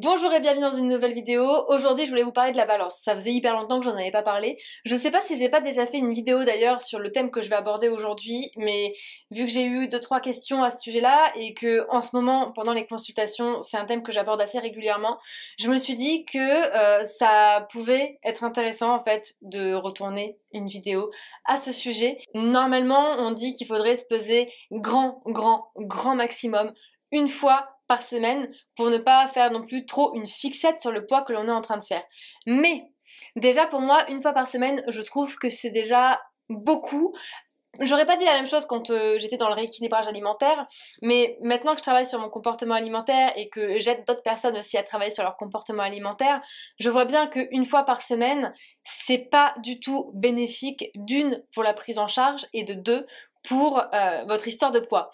Bonjour et bienvenue dans une nouvelle vidéo. Aujourd'hui, je voulais vous parler de la balance. Ça faisait hyper longtemps que j'en avais pas parlé. Je sais pas si j'ai pas déjà fait une vidéo d'ailleurs sur le thème que je vais aborder aujourd'hui, mais vu que j'ai eu 2-3 questions à ce sujet-là et que en ce moment, pendant les consultations, c'est un thème que j'aborde assez régulièrement, je me suis dit que euh, ça pouvait être intéressant en fait de retourner une vidéo à ce sujet. Normalement, on dit qu'il faudrait se peser grand, grand, grand maximum une fois semaine pour ne pas faire non plus trop une fixette sur le poids que l'on est en train de faire. Mais déjà pour moi, une fois par semaine, je trouve que c'est déjà beaucoup. J'aurais pas dit la même chose quand euh, j'étais dans le rééquilibrage alimentaire, mais maintenant que je travaille sur mon comportement alimentaire et que j'aide d'autres personnes aussi à travailler sur leur comportement alimentaire, je vois bien que une fois par semaine, c'est pas du tout bénéfique, d'une pour la prise en charge et de deux pour euh, votre histoire de poids.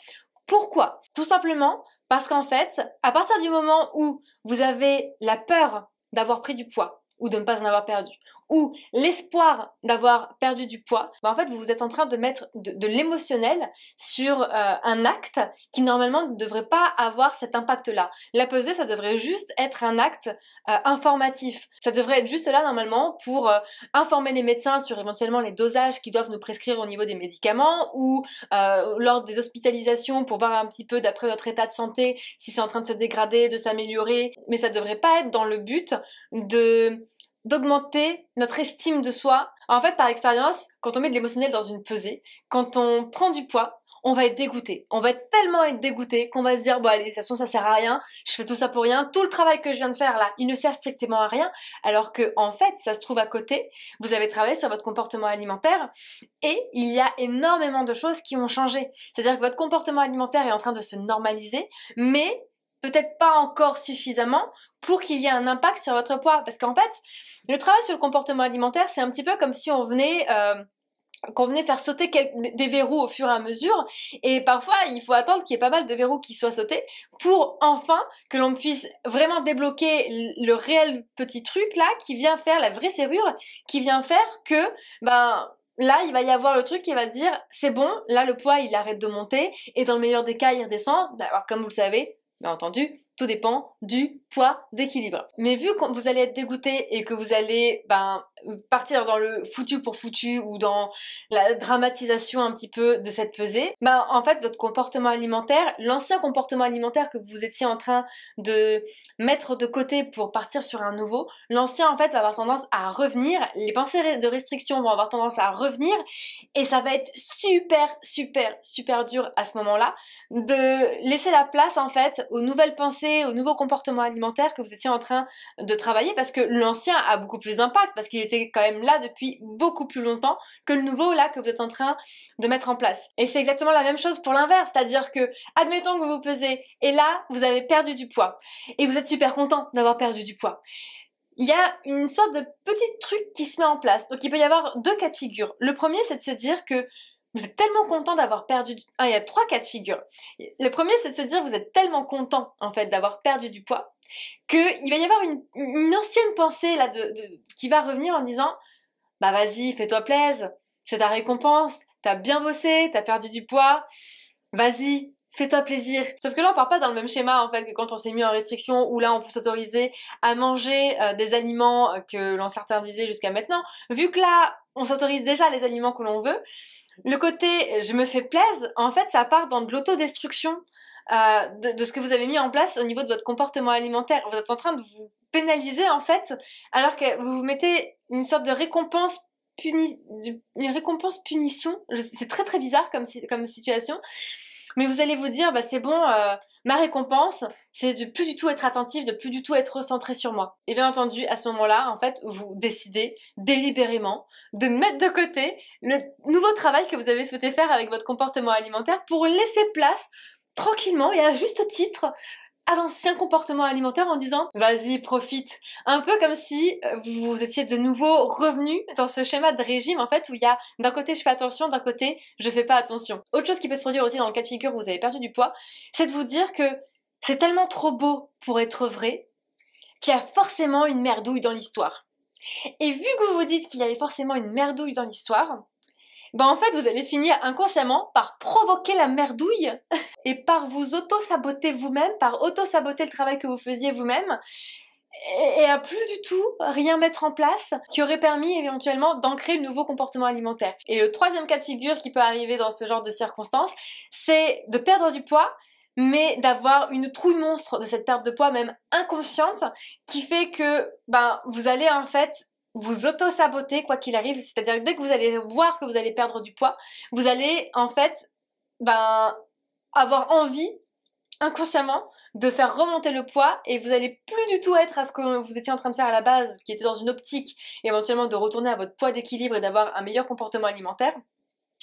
Pourquoi Tout simplement parce qu'en fait, à partir du moment où vous avez la peur d'avoir pris du poids ou de ne pas en avoir perdu, ou l'espoir d'avoir perdu du poids, bah, en fait vous vous êtes en train de mettre de, l'émotionnel sur euh, un acte qui normalement ne devrait pas avoir cet impact-là. La pesée, ça devrait juste être un acte euh, informatif. Ça devrait être juste là normalement pour euh, informer les médecins sur éventuellement les dosages qu'ils doivent nous prescrire au niveau des médicaments ou lors des hospitalisations pour voir un petit peu d'après notre état de santé si c'est en train de se dégrader, de s'améliorer. Mais ça devrait pas être dans le but de d'augmenter notre estime de soi. En fait, par expérience, quand on met de l'émotionnel dans une pesée, quand on prend du poids, on va être dégoûté. On va tellement être dégoûté qu'on va se dire, bon allez, de toute façon, ça sert à rien, je fais tout ça pour rien, tout le travail que je viens de faire là, il ne sert strictement à rien, alors que en fait, ça se trouve à côté, vous avez travaillé sur votre comportement alimentaire et il y a énormément de choses qui ont changé. C'est-à-dire que votre comportement alimentaire est en train de se normaliser, mais peut-être pas encore suffisamment pour qu'il y ait un impact sur votre poids. Parce qu'en fait, le travail sur le comportement alimentaire, c'est un petit peu comme si on venait... Euh, qu'on venait faire sauter des verrous au fur et à mesure, et parfois il faut attendre qu'il y ait pas mal de verrous qui soient sautés pour enfin que l'on puisse vraiment débloquer le réel petit truc là qui vient faire la vraie serrure, qui vient faire que ben là, il va y avoir le truc qui va dire c'est bon, là le poids il arrête de monter et dans le meilleur des cas il redescend. Ben, alors comme vous le savez, Bien entendu, tout dépend du poids d'équilibre. Mais vu que vous allez être dégoûté et que vous allez ben, partir dans le foutu pour foutu ou dans la dramatisation un petit peu de cette pesée, ben, en fait votre comportement alimentaire, l'ancien comportement alimentaire que vous étiez en train de mettre de côté pour partir sur un nouveau, l'ancien en fait va avoir tendance à revenir, les pensées de restriction vont avoir tendance à revenir et ça va être super super super dur à ce moment-là de laisser la place en fait aux nouvelles pensées au nouveau comportement alimentaire que vous étiez en train de travailler parce que l'ancien a beaucoup plus d'impact, parce qu'il était quand même là depuis beaucoup plus longtemps que le nouveau là que vous êtes en train de mettre en place. Et c'est exactement la même chose pour l'inverse, c'est-à-dire que, admettons que vous vous pesez et là, vous avez perdu du poids et vous êtes super content d'avoir perdu du poids il y a une sorte de petit truc qui se met en place. Donc il peut y avoir deux cas de figure. Le premier, c'est de se dire que vous êtes tellement content d'avoir perdu du... Ah, il y a trois cas de figure. Le premier, c'est de se dire vous êtes tellement content en fait d'avoir perdu du poids qu'il va y avoir une, ancienne pensée là de, qui va revenir en disant bah vas-y, fais-toi plaisir, c'est ta récompense, t'as bien bossé, t'as perdu du poids, vas-y, fais-toi plaisir. Sauf que là, on part pas dans le même schéma en fait que quand on s'est mis en restriction où là on peut s'autoriser à manger euh, des aliments euh, que l'on s'interdisait jusqu'à maintenant. Vu que là, on s'autorise déjà les aliments que l'on veut, le côté euh, je me fais plaise », en fait, ça part dans de l'autodestruction euh, de, ce que vous avez mis en place au niveau de votre comportement alimentaire. Vous êtes en train de vous pénaliser en fait, alors que vous vous mettez une sorte de récompense puni, une récompense punition. C'est très très bizarre comme, comme situation mais vous allez vous dire, bah, c'est bon, euh, ma récompense, c'est de plus du tout être attentif, de plus du tout être centré sur moi. Et bien entendu, à ce moment-là, en fait, vous décidez délibérément de mettre de côté le nouveau travail que vous avez souhaité faire avec votre comportement alimentaire pour laisser place tranquillement et à juste titre à l'ancien comportement alimentaire en disant vas-y profite un peu comme si euh, vous étiez de nouveau revenu dans ce schéma de régime en fait où il y a d'un côté je fais attention d'un côté je fais pas attention autre chose qui peut se produire aussi dans le cas de figure où vous avez perdu du poids c'est de vous dire que c'est tellement trop beau pour être vrai qu'il y a forcément une merdouille dans l'histoire et vu que vous vous dites qu'il y avait forcément une merdouille dans l'histoire ben, en fait, vous allez finir inconsciemment par provoquer la merdouille et par vous auto-saboter vous-même, par auto-saboter le travail que vous faisiez vous-même et à plus du tout rien mettre en place qui aurait permis éventuellement d'ancrer le nouveau comportement alimentaire. Et le troisième cas de figure qui peut arriver dans ce genre de circonstances, c'est de perdre du poids mais d'avoir une trouille monstre de cette perte de poids même inconsciente qui fait que ben vous allez en fait vous auto-saboter quoi qu'il arrive. C'est-à-dire dès que vous allez voir que vous allez perdre du poids, vous allez en fait ben, avoir envie inconsciemment de faire remonter le poids et vous allez plus du tout être à ce que vous étiez en train de faire à la base, qui était dans une optique éventuellement de retourner à votre poids d'équilibre et d'avoir un meilleur comportement alimentaire.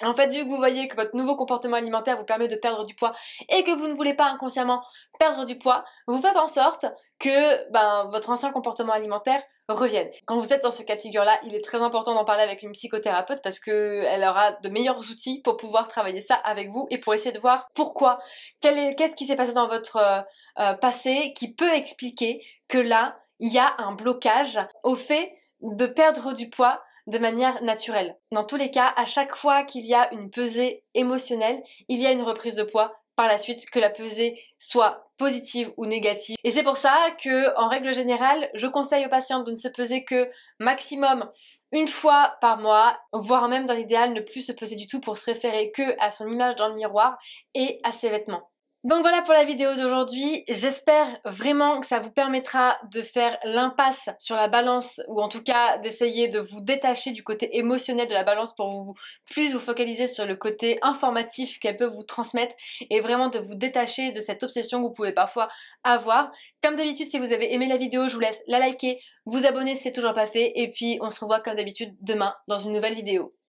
En fait, vu que vous voyez que votre nouveau comportement alimentaire vous permet de perdre du poids et que vous ne voulez pas inconsciemment perdre du poids, vous faites en sorte que ben, votre ancien comportement alimentaire reviennent. Quand vous êtes dans ce cas de figure-là, il est très important d'en parler avec une psychothérapeute parce qu'elle aura de meilleurs outils pour pouvoir travailler ça avec vous et pour essayer de voir pourquoi, qu'est-ce qui s'est passé dans votre euh, euh, passé qui peut expliquer que là, il y a un blocage au fait de perdre du poids de manière naturelle. Dans tous les cas, à chaque fois qu'il y a une pesée émotionnelle, il y a une reprise de poids par la suite que la pesée soit positive ou négative. Et c'est pour ça que, en règle générale, je conseille aux patients de ne se peser que maximum une fois par mois, voire même dans l'idéal ne plus se peser du tout pour se référer que à son image dans le miroir et à ses vêtements. Donc voilà pour la vidéo d'aujourd'hui, j'espère vraiment que ça vous permettra de faire l'impasse sur la balance ou en tout cas d'essayer de vous détacher du côté émotionnel de la balance pour vous plus vous focaliser sur le côté informatif qu'elle peut vous transmettre et vraiment de vous détacher de cette obsession que vous pouvez parfois avoir. Comme d'habitude, si vous avez aimé la vidéo, je vous laisse la liker, vous abonner si c'est toujours pas fait et puis on se revoit comme d'habitude demain dans une nouvelle vidéo.